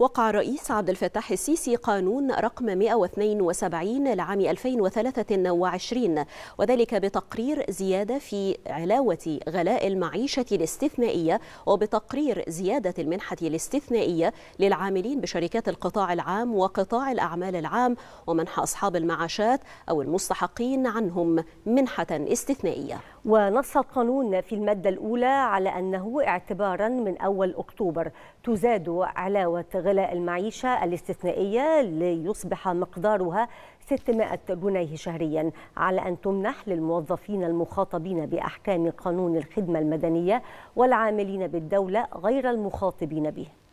وقع الرئيس عبد الفتاح السيسي قانون رقم 172 لعام 2023 وذلك بتقرير زيادة في علاوة غلاء المعيشة الاستثنائية وبتقرير زيادة المنحة الاستثنائية للعاملين بشركات القطاع العام وقطاع الأعمال العام ومنح أصحاب المعاشات أو المستحقين عنهم منحة استثنائية ونص القانون في المادة الأولى على أنه اعتبارا من أول أكتوبر تزاد علاوة غلاء المعيشة الاستثنائية ليصبح مقدارها 600 جنيه شهريا على أن تمنح للموظفين المخاطبين بأحكام قانون الخدمة المدنية والعاملين بالدولة غير المخاطبين به